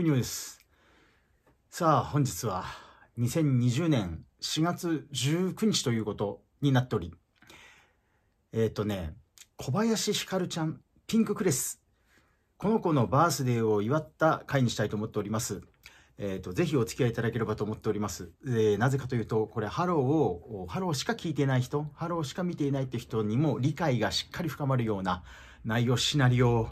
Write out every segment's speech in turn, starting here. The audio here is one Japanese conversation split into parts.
フニョです。さあ、本日は2020年4月19日ということになっており、えっ、ー、とね、小林ひかるちゃん、ピンククレス。この子のバースデーを祝った回にしたいと思っております。えっ、ー、と、ぜひお付き合いいただければと思っております。えー、なぜかというと、これ、ハローを、ハローしか聞いてない人、ハローしか見ていないって人にも理解がしっかり深まるような内容、シナリオ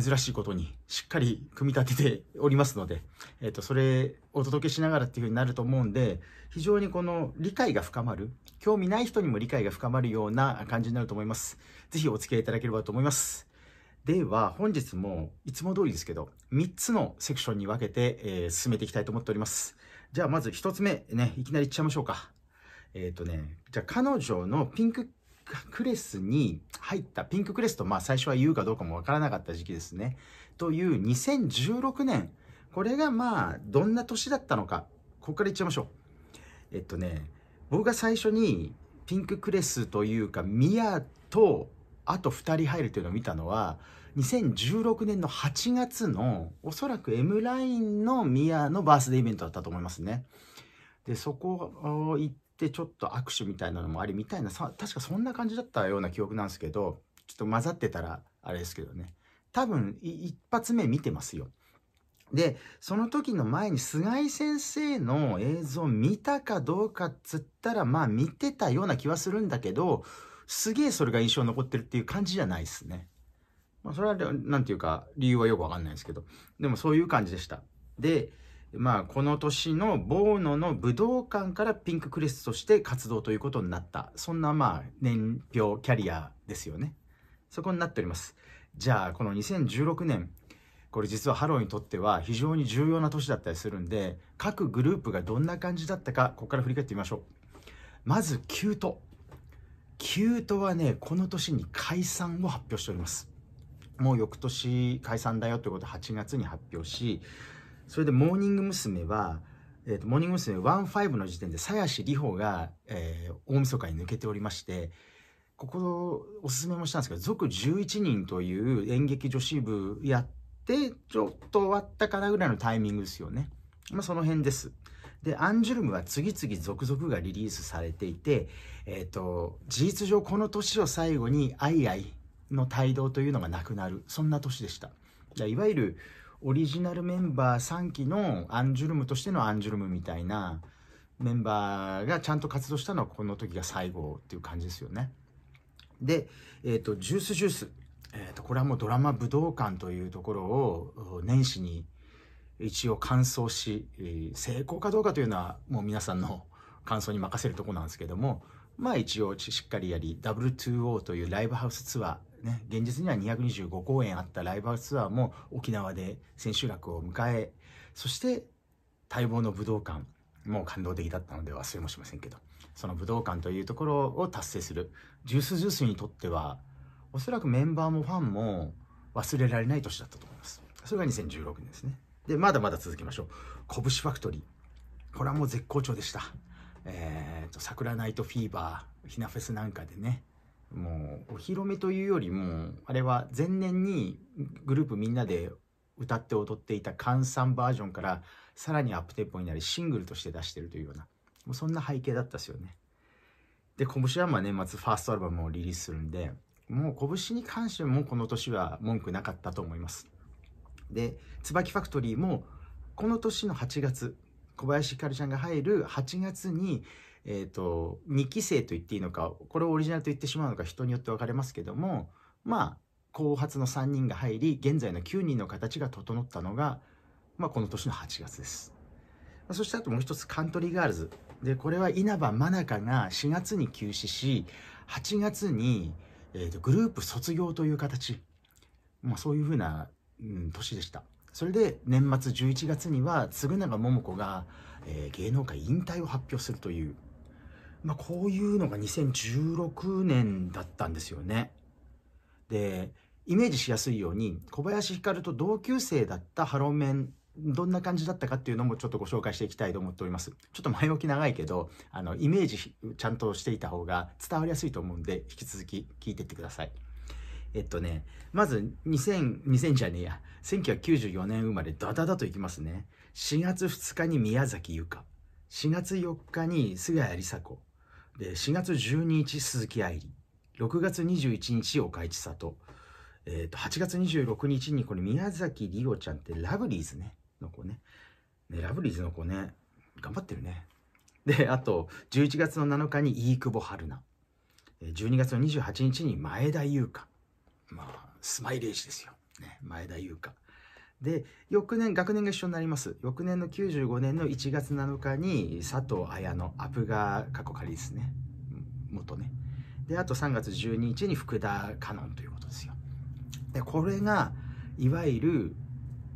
珍しいことにしっかり組み立てておりますので、えっと、それをお届けしながらっていうふうになると思うんで、非常にこの理解が深まる、興味ない人にも理解が深まるような感じになると思います。ぜひお付き合いいただければと思います。では、本日もいつも通りですけど、3つのセクションに分けて、えー、進めていきたいと思っております。じゃあ、まず1つ目ね、いきなりいっちゃいましょうか。えっ、ー、とね、じゃあ彼女のピンククレスに入った、ピンククレスと、まあ最初は言うかどうかもわからなかった時期ですね。という2016年、これがまあどんな年だったのか、ここからいっちゃいましょう。えっとね、僕が最初にピンククレスというか、ミアと、あと2人入るというのを見たのは、2016年の8月の、おそらく M ラインのミアのバースデーイベントだったと思いますね。で、そこ行っでちょっと握手みたいなのもありみたいな確かそんな感じだったような記憶なんですけどちょっと混ざってたらあれですけどね多分一発目見てますよでその時の前に菅井先生の映像見たかどうかっつったらまあ見てたような気はするんだけどすげえそれが印象に残ってるっていう感じじゃないですねまあそれは何て言うか理由はよくわかんないですけどでもそういう感じでしたでまあ、この年のボーノの武道館からピンククレスとして活動ということになった。そんなまあ、年表、キャリアですよね。そこになっております。じゃあ、この2016年、これ実はハローにとっては非常に重要な年だったりするんで、各グループがどんな感じだったか、ここから振り返ってみましょう。まず、キュート。キュートはね、この年に解散を発表しております。もう翌年解散だよということを8月に発表し、それでモーニング娘。は、えーと、モーニング娘。15の時点で鞘師里穂が、えー、大晦日に抜けておりましてここおすすめもしたんですけど「続11人」という演劇女子部やってちょっと終わったかなぐらいのタイミングですよね。まあ、その辺です。で、アンジュルムは次々続々がリリースされていて、えっ、ー、と、事実上この年を最後に、アイアイの帯同というのがなくなる、そんな年でした。いわゆる、オリジナルメンバー3期のアンジュルムとしてのアンジュルムみたいなメンバーがちゃんと活動したのはこの時が最後っていう感じですよね。で、えっ、ー、と、ジュースジュース。えっ、ー、と、これはもうドラマ武道館というところを年始に一応完走し、成功かどうかというのはもう皆さんの感想に任せるとこなんですけども、まあ一応しっかりやり、W2O というライブハウスツアーね、現実には225公演あったライブルツアーも沖縄で千秋楽を迎え、そして待望の武道館もう感動的だったので忘れもしませんけど、その武道館というところを達成する、ジュースジュースにとっては、おそらくメンバーもファンも忘れられない年だったと思います。それが2016年ですね。で、まだまだ続きましょう。拳ファクトリー。これはもう絶好調でした。えっ、ー、と、桜ナイトフィーバー、ひなフェスなんかでね、もうお披露目というよりもあれは前年にグループみんなで歌って踊っていた換算バージョンからさらにアップテンポになりシングルとして出してるというようなもうそんな背景だったですよねで拳はまあ年末ファーストアルバムをリリースするんでもう拳に関してもこの年は文句なかったと思いますで椿ファクトリーもこの年の8月小林ひかるちゃんが入る8月に、えーと、2期生と言っていいのかこれをオリジナルと言ってしまうのか人によって分かれますけどもまあ後発の3人が入り現在の9人の形が整ったのが、まあ、この年の8月です。そしてあともう一つカントリーガールズでこれは稲葉真中が4月に休止し8月に、えーとグループ卒業という形、まあ、そういうふうな、うん、年でした。それで年末11月には嗣永桃子が、えー、芸能界引退を発表するという、まあ、こういうのが2016年だったんですよね。でイメージしやすいように小林ひかると同級生だったハロメンどんな感じだったかっていうのもちょっとご紹介していきたいと思っております。ちょっと前置き長いけど、あの、イメージちゃんとしていた方が伝わりやすいと思うんで、引き続き聞いてってください。えっとね、まず2000、2000じゃねえや、1994年生まれ、ダダダといきますね。4月2日に宮崎優香。4月4日に菅谷梨紗子。で、4月12日、鈴木愛理。6月21日、岡市里。えっ、と、8月26日に、これ宮崎里おちゃんってラブリーズね、の子ね。ね、ラブリーズの子ね、頑張ってるね。で、あと、11月の7日に飯久保春菜。12月の28日に前田優香。まあ、スマイレージですよ。ね、前田優香。で、翌年、学年が一緒になります。翌年の95年の1月7日に、佐藤綾乃、アプガ過去仮ですね。元ね。で、あと3月12日に福田カノンということですよ。で、これが、いわゆる、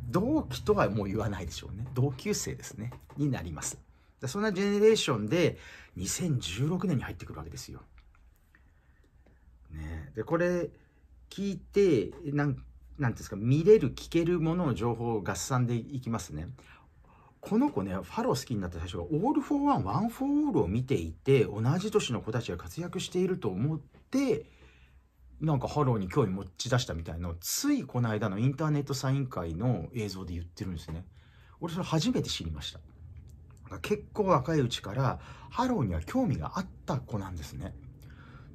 同期とはもう言わないでしょうね。同級生ですね。になります。そんなジェネレーションで、2016年に入ってくるわけですよ。ね、で、これ、聞いて、なんなんですか、見れる、聞けるものの情報を合算でいきますね。この子ね、ファロー好きになった最初は、オール・フォー・ワン、ワン・フォー・オールを見ていて、同じ年の子たちが活躍していると思って、なんかハローに興味持ち出したみたいのついこの間のインターネットサイン会の映像で言ってるんですね。俺それ初めて知りました。結構若いうちからハローには興味があった子なんですね。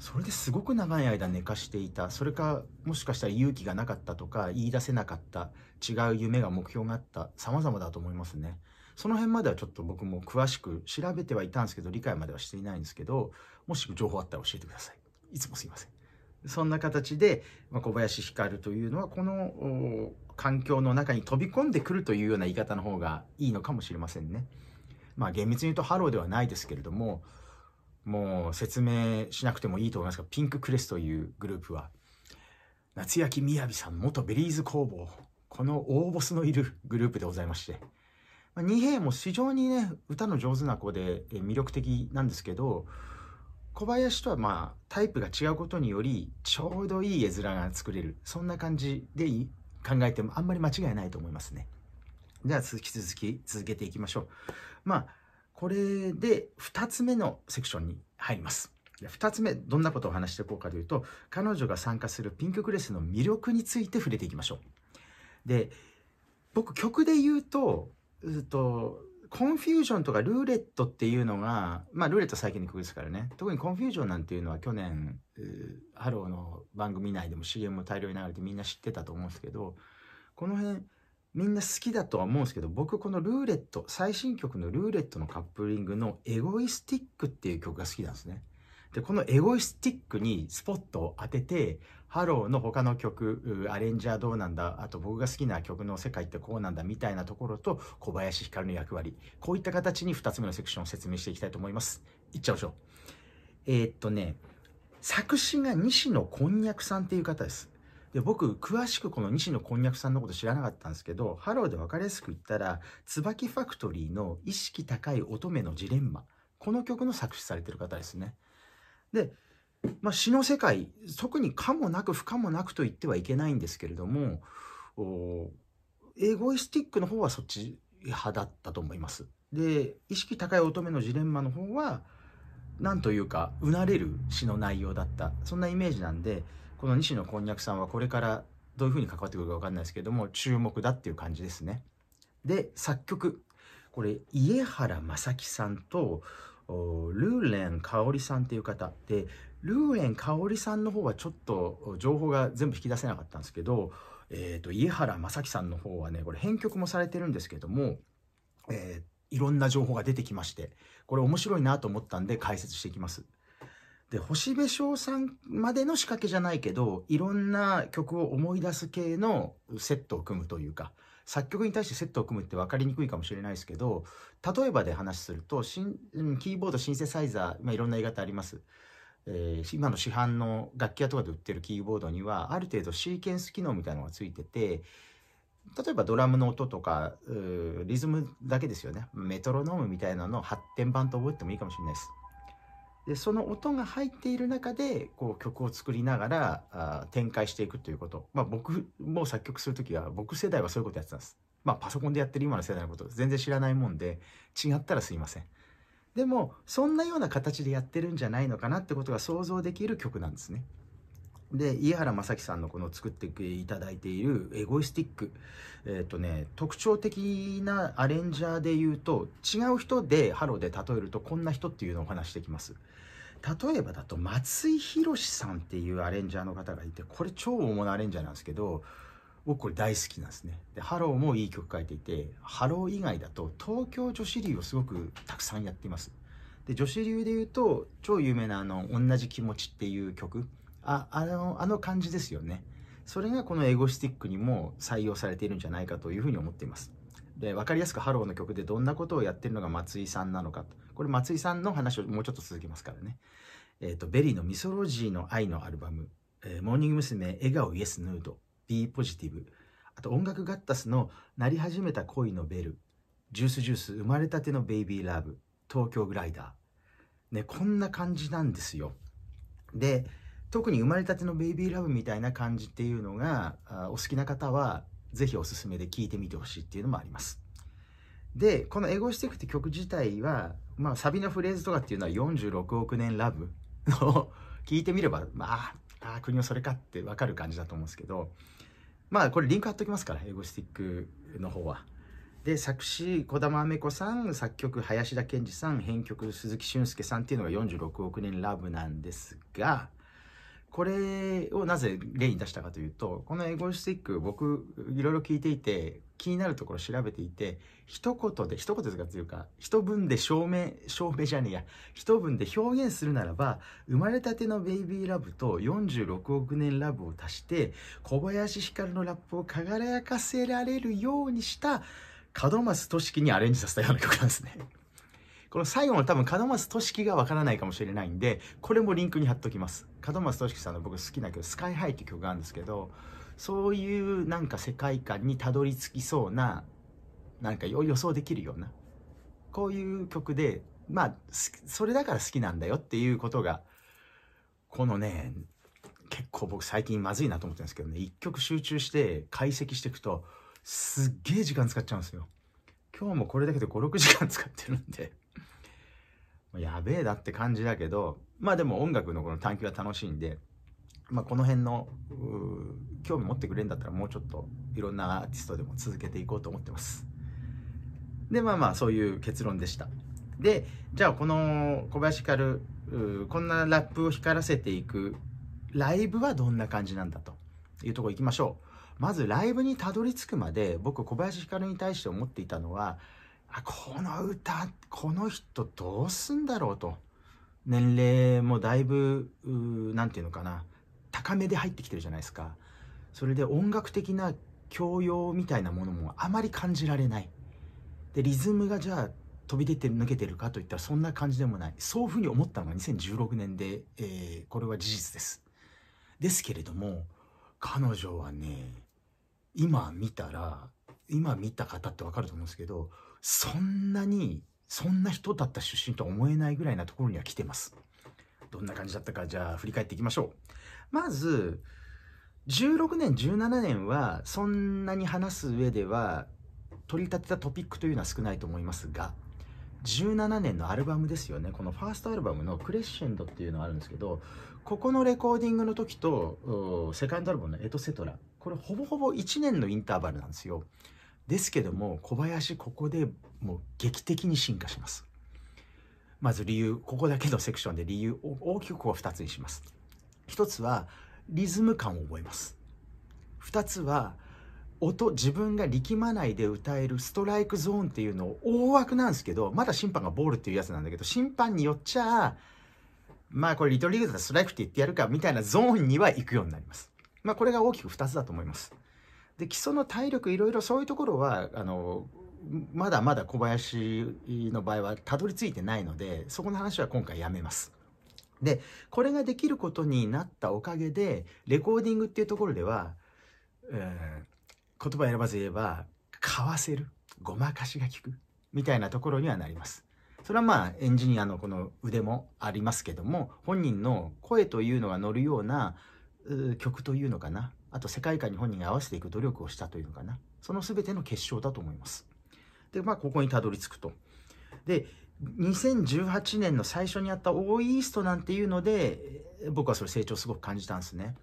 それですごく長い間寝かしていたそれかもしかしたら勇気がなかったとか言い出せなかった違う夢が目標があった様々だと思いますねその辺まではちょっと僕も詳しく調べてはいたんですけど理解まではしていないんですけどもし情報あったら教えてくださいいつもすいませんそんな形で小林光というのはこの環境の中に飛び込んでくるというような言い方の方がいいのかもしれませんねまあ厳密に言うとハローではないですけれどももう説明しなくてもいいと思いますが、ピンククレスというグループは、夏焼みやびさん元ベリーズ工房、この大ボスのいるグループでございまして、まあ、二平も非常にね、歌の上手な子で魅力的なんですけど、小林とはまあタイプが違うことによりちょうどいい絵面が作れるそんな感じで考えてもあんまり間違いないと思いますねじゃあき続き続けていきましょうまあこれで2つ目のセクションに入ります。2つ目、どんなことを話していこうかというと、彼女が参加するピンククレスの魅力について触れていきましょう。で、僕曲で言うと、うとコンフュージョンとかルーレットっていうのが、まあルーレット最近の曲ですからね、特にコンフュージョンなんていうのは去年、ハローの番組内でも CM も大量に流れてみんな知ってたと思うんですけど、この辺、みんな好きだとは思うんですけど、僕このルーレット、最新曲のルーレットのカップリングのエゴイスティックっていう曲が好きなんですね。で、このエゴイスティックにスポットを当てて、ハローの他の曲、アレンジャーどうなんだ、あと僕が好きな曲の世界ってこうなんだみたいなところと小林光の役割。こういった形に2つ目のセクションを説明していきたいと思います。いっちゃいましょう。えー、っとね、作詞が西野こんにゃくさんっていう方です。で、僕、詳しくこの西野こんにゃくさんのこと知らなかったんですけど、ハローで分かりやすく言ったら、椿ファクトリーの意識高い乙女のジレンマ。この曲の作詞されてる方ですね。で、まあ、詩の世界、特に可もなく不可もなくと言ってはいけないんですけれども、エゴイスティックの方はそっち派だったと思います。で、意識高い乙女のジレンマの方は、なんというか、うなれる詩の内容だった。そんなイメージなんで、この西野こんにゃくさんはこれからどういうふうに関わってくるか分かんないですけども注目だっていう感じですね。で作曲これ家原正樹さんとルーレン香織さんっていう方でルーレン香織さんの方はちょっと情報が全部引き出せなかったんですけど、えーと、と家原正樹さんの方はねこれ編曲もされてるんですけども、えー、いろんな情報が出てきましてこれ面白いなと思ったんで解説していきます。で、星部翔さんまでの仕掛けじゃないけど、いろんな曲を思い出す系のセットを組むというか、作曲に対してセットを組むって分かりにくいかもしれないですけど、例えばで話すると、キーボード、シンセサイザー、まあ、いろんな言い方あります。えー、今の市販の楽器屋とかで売ってるキーボードにはある程度シーケンス機能みたいのがついてて例えばドラムの音とかリズムだけですよねメトロノームみたいなのを発展版と覚えてもいいかもしれないです。でその音が入っている中でこう曲を作りながらあ展開していくということ、まあ、僕も作曲する時は僕世代はそういうことやってたんです、まあ、パソコンでやってる今の世代のこと全然知らないもんで違ったらすいませんでもそんなような形でやってるんじゃないのかなってことが想像できる曲なんですね。で、家原正樹さんのこの作っていただいているエゴイスティック。えっ、ー、とね、特徴的なアレンジャーで言うと、違う人でハローで例えるとこんな人っていうのをお話してきます。例えばだと松井宏さんっていうアレンジャーの方がいて、これ超大物アレンジャーなんですけど、僕これ大好きなんですね。で、ハローもいい曲書いていて、ハロー以外だと東京女子流をすごくたくさんやっています。で、女子流で言うと、超有名なあの、同じ気持ちっていう曲。ああのあの感じですよねそれがこのエゴスティックにも採用されているんじゃないかというふうに思っていますで分かりやすく「ハロー」の曲でどんなことをやってるのが松井さんなのかとこれ松井さんの話をもうちょっと続けますからね、えーと、ベリーの「ミソロジーの愛」のアルバム「えー、モーニング娘。笑顔イエスヌード」「B ポジティブ」あと音楽ガッタスの「なり始めた恋のベル」「ジュースジュース生まれたてのベイビーラブ」「東京グライダー」ねこんな感じなんですよで特に生まれたてのベイビーラブみたいな感じっていうのがお好きな方はぜひおすすめで聴いてみてほしいっていうのもありますでこの「エゴシティック」って曲自体は、まあ、サビのフレーズとかっていうのは46億年ラブの 聞いてみればまああ国はそれかって分かる感じだと思うんですけどまあこれリンク貼っときますからエゴシティックの方はで作詞児玉雨子さん作曲林田健二さん編曲鈴木俊介さんっていうのが46億年ラブなんですがこれをなぜ例に出したかというとこのエゴイスティック僕いろいろ聞いていて気になるところ調べていて一言で一言ですかというか一文で証明証明じゃねえや一文で表現するならば生まれたてのベイビーラブと46億年ラブを足して小林光のラップを輝かせられるようにした門松俊樹にアレンジさせたような曲なんですね。この最後の多分門松俊樹がわからないかもしれないんで、これもリンクに貼っときます。門松俊樹さんの僕好きな曲、スカイハイって曲があるんですけど、そういうなんか世界観にたどり着きそうな、なんか予想できるような、こういう曲で、まあ、それだから好きなんだよっていうことが、このね、結構僕最近まずいなと思ってるんですけどね、一曲集中して解析していくと、すっげえ時間使っちゃうんですよ。今日もこれだけで5、6時間使ってるんでやべえだって感じだけど、まあでも音楽のこの探求は楽しいんで、まあこの辺の、興味持ってくれるんだったらもうちょっといろんなアーティストでも続けていこうと思ってます。で、まあまあそういう結論でした。で、じゃあこの小林光、こんなラップを光らせていくライブはどんな感じなんだというとこ行きましょう。まずライブにたどり着くまで僕小林光に対して思っていたのは、あこの歌この人どうすんだろうと年齢もだいぶ何て言うのかな高めで入ってきてるじゃないですかそれで音楽的な教養みたいなものもあまり感じられないでリズムがじゃあ飛び出て抜けてるかといったらそんな感じでもないそういうふうに思ったのが2016年で、えー、これは事実ですですけれども彼女はね今見たら今見た方って分かると思うんですけどそんなに、そんな人だった出身とは思えないぐらいなところには来てます。どんな感じだったか、じゃあ振り返っていきましょう。まず、16年、17年は、そんなに話す上では、取り立てたトピックというのは少ないと思いますが、17年のアルバムですよねこのファーストアルバムの「クレッシェンド」っていうのがあるんですけどここのレコーディングの時とセカンドアルバムの「エトセトラ」これほぼほぼ1年のインターバルなんですよですけども小林ここでもう劇的に進化しますまず理由ここだけのセクションで理由を大きくこう2つにします1つはリズム感を覚えます2つは音自分が力まないで歌えるストライクゾーンっていうのを大枠なんですけどまだ審判がボールっていうやつなんだけど審判によっちゃまあこれリトルリーグだったらストライクって言ってやるかみたいなゾーンには行くようになりますまあこれが大きく2つだと思いますで基礎の体力いろいろそういうところはあのまだまだ小林の場合はたどり着いてないのでそこの話は今回やめます。でこれができることになったおかげでレコーディングっていうところでは、えー、言葉選ばず言えばかわせるごまかしが効くみたいなところにはなります。それはまあエンジニアのこの腕もありますけども本人の声というのが乗るような曲というのかなあと世界観に本人が合わせていく努力をしたというのかな。その全ての結晶だと思います。で、まあ、ここにたどり着くと。で、2018年の最初にあったオーイーストなんていうので、僕はそれ成長すごく感じたんですね。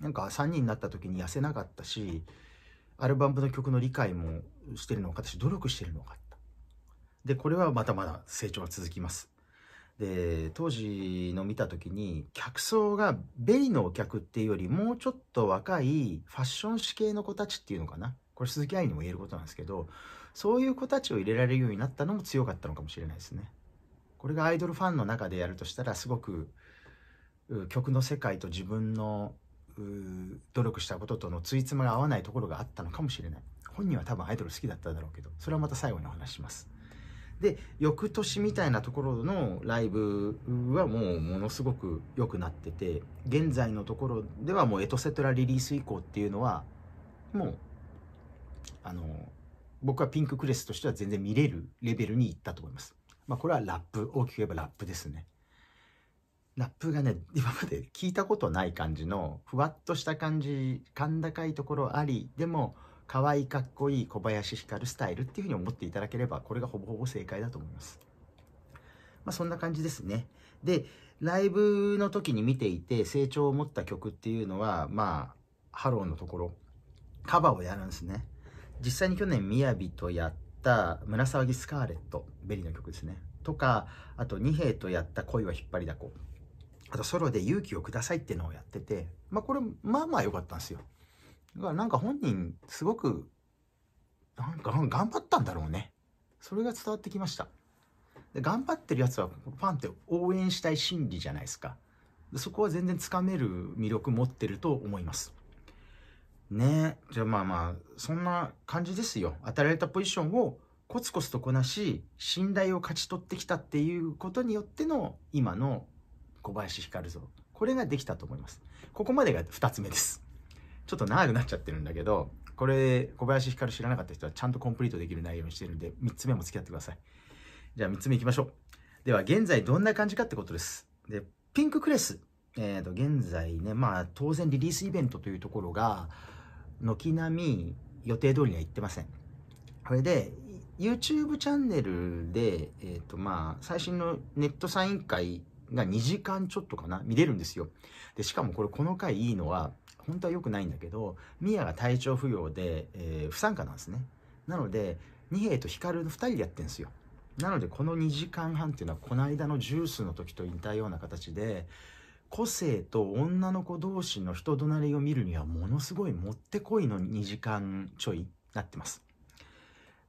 なんか3人になった時に痩せなかったし、アルバムの曲の理解もしてるのか、私努力してるのか。で、これはまだまだ成長が続きます。で当時の見た時に客層がベリのお客っていうよりもうちょっと若いファッション誌系の子たちっていうのかなこれ鈴木愛にも言えることなんですけどそういう子たちを入れられるようになったのも強かったのかもしれないですね。これがアイドルファンの中でやるとしたらすごく曲の世界と自分の努力したこととのついつまが合わないところがあったのかもしれない本人は多分アイドル好きだっただろうけどそれはまた最後にお話しますで翌年みたいなところのライブはもうものすごく良くなってて現在のところではもうエトセトラリリース以降っていうのはもうあの僕はピンククレスとしては全然見れるレベルにいったと思います。まあ、これはラップ大きく言えばラップですね。ラップがね 今まで聞いたことない感じのふわっとした感じ甲高いところありでも可愛いかっこいい小林光スタイルっていうふうに思っていただければ、これがほぼほぼ正解だと思います。まあ、そんな感じですね。で、ライブの時に見ていて成長を持った曲っていうのは、まあ、ハローのところ、カバーをやるんですね。実際に去年、みやびとやった紫騒ぎスカーレット、ベリーの曲ですね。とか、あと、二兵とやった恋は引っ張りだこ。あと、ソロで勇気をくださいっていうのをやってて、まあ、これ、まあまあ良かったんですよ。がなんか本人、すごく、なんか頑張ったんだろうね。それが伝わってきました。で頑張ってるやつはファンって応援したい心理じゃないですか。そこは全然つかめる魅力持ってると思います。ねじゃあまあまあ、そんな感じですよ。与えられたポジションをコツコツとこなし、信頼を勝ち取ってきたっていうことによっての今の小林光像。これができたと思います。ここまでが2つ目です。ちょっと長くなっちゃってるんだけど、これ、小林光知らなかった人はちゃんとコンプリートできる内容にしてるんで、3つ目も付き合ってください。じゃあ3つ目いきましょう。では、現在どんな感じかってことです。で、ピンククレス。えっ、ー、と、現在ね、まあ、当然リリースイベントというところが、軒並み予定通りには行ってません。これで、YouTube チャンネルで、えっ、ー、と、まあ、最新のネットサイン会が2時間ちょっとかな、見れるんですよ。で、しかもこれ、この回いいのは、本当は良くないんだけど、ミヤが体調不良で、えー、不参加なんですね。なので、二平とヒカルの2人でやってんですよ。なので、この2時間半っていうのは、この間のジュースの時と似たような形で、個性と女の子同士の人隣を見るには、ものすごいもってこいの2時間ちょいなってます。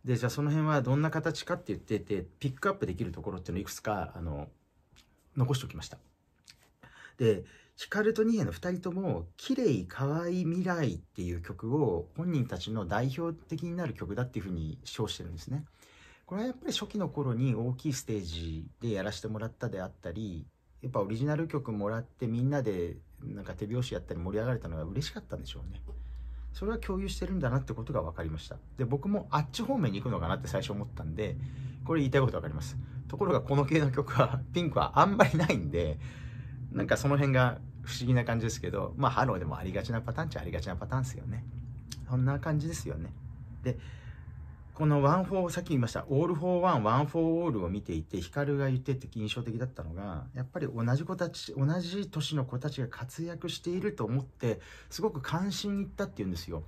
で、じゃあその辺はどんな形かって言ってて、ピックアップできるところっていうのをいくつか、あの、残しておきました。で、ヒカルとニヘの2人とも「綺麗可愛い未来」っていう曲を本人たちの代表的になる曲だっていうふうに称してるんですね。これはやっぱり初期の頃に大きいステージでやらせてもらったであったりやっぱオリジナル曲もらってみんなでなんか手拍子やったり盛り上がれたのが嬉しかったんでしょうね。それは共有してるんだなってことが分かりました。で、僕もあっち方面に行くのかなって最初思ったんで、これ言いたいこと分かります。ところがこの系の曲は、ピンクはあんまりないんで、なんかその辺が不思議な感じですけど、まあ、ハローでもありがちなパターンっちゃありがちなパターンですよね。そんな感じですよね。で、このワン・フォー、さっき言いました、オール・フォー・ワン、ワン・フォー・オールを見ていて、ヒカルが言ってて印象的だったのが、やっぱり同じ子たち、同じ年の子たちが活躍していると思って、すごく関心いったっていうんですよ。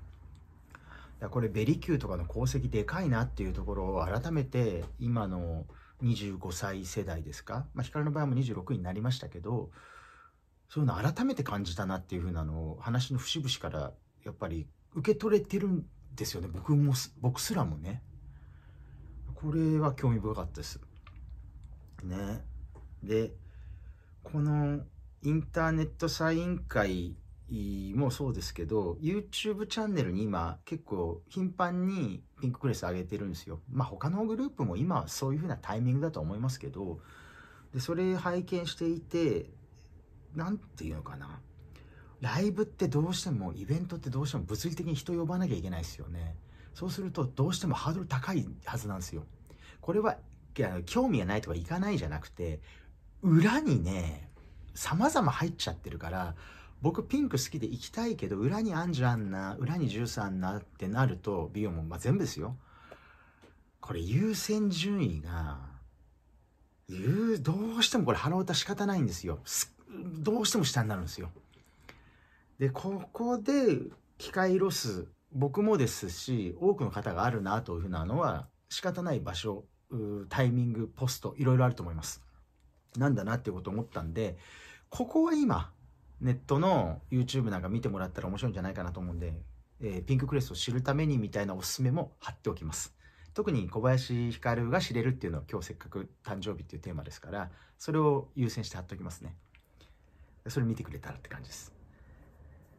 だこれ、ベリキューとかの功績でかいなっていうところを改めて、今の25歳世代ですか、まあ、ヒカルの場合も26になりましたけど、そういうの改めて感じたなっていうふうなのを話の節々からやっぱり受け取れてるんですよね僕も僕すらもねこれは興味深かったですねでこのインターネットサイン会もそうですけど YouTube チャンネルに今結構頻繁にピンククレス上げてるんですよまあ他のグループも今はそういうふうなタイミングだと思いますけどでそれ拝見していてなんていうのかな。ライブってどうしても、イベントってどうしても物理的に人呼ばなきゃいけないですよね。そうすると、どうしてもハードル高いはずなんですよ。これは、興味がないとか行かないじゃなくて、裏にね、様々入っちゃってるから、僕ピンク好きで行きたいけど、裏にアンジュあんな、裏にジュースあんなってなると、美ンも、まあ、全部ですよ。これ優先順位が、どうしてもこれ腹渡仕方ないんですよ。すっどうしても下になるんですよ。で、ここで機械ロス、僕もですし、多くの方があるなというふうなのは、仕方ない場所、タイミング、ポスト、いろいろあると思います。なんだなっていうことを思ったんで、ここは今、ネットの YouTube なんか見てもらったら面白いんじゃないかなと思うんで、えー、ピンククレスを知るためにみたいなおすすめも貼っておきます。特に小林光が知れるっていうのは今日せっかく誕生日っていうテーマですから、それを優先して貼っておきますね。それ見てくれたらって感じです。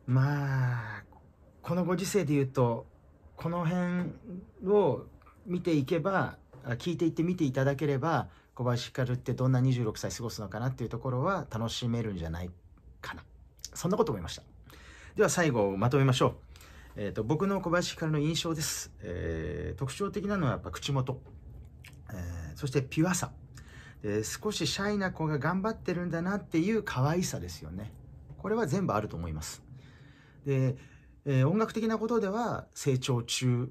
まあ、このご時世で言うと、この辺を見ていけば、聞いていって見ていただければ、小林ひかるってどんな26歳過ごすのかなっていうところは楽しめるんじゃないかな。そんなこと思いました。では最後、まとめましょう。えーと、僕の小林ひかるの印象です、えー、特徴的なのはやっぱ口元、えー、そしてピュアさで少しシャイな子が頑張ってるんだなっていう可愛さですよねこれは全部あると思いますで、えー、音楽的なことでは成長中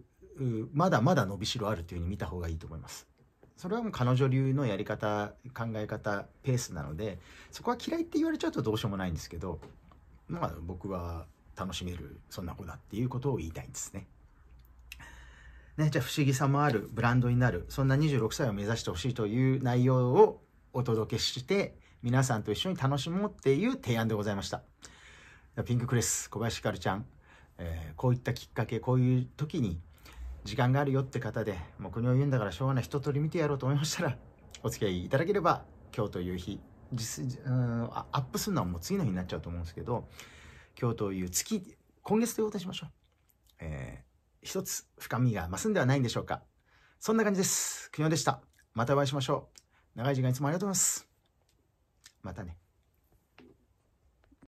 まだまだ伸びしろあるというふうに見た方がいいと思いますそれはもう彼女流のやり方考え方ペースなのでそこは嫌いって言われちゃうとどうしようもないんですけどまあ僕は楽しめるそんな子だっていうことを言いたいんですね。ね、じゃあ不思議さもあるブランドになる、そんな26歳を目指してほしいという内容をお届けして、皆さんと一緒に楽しもうっていう提案でございました。ピンククレス、小林ひかるちゃん、えー、こういったきっかけ、こういう時に時間があるよって方で、もう国を言うんだからしょうがない、一通り見てやろうと思いましたら、お付き合いいただければ、今日という日、実うんアップするのはもう次の日になっちゃうと思うんですけど、今日という月、今月ということにしましょう。えー一つ深みが増すんではないんでしょうか。そんな感じです。くにょでした。またお会いしましょう。長い時間いつもありがとうございます。またね。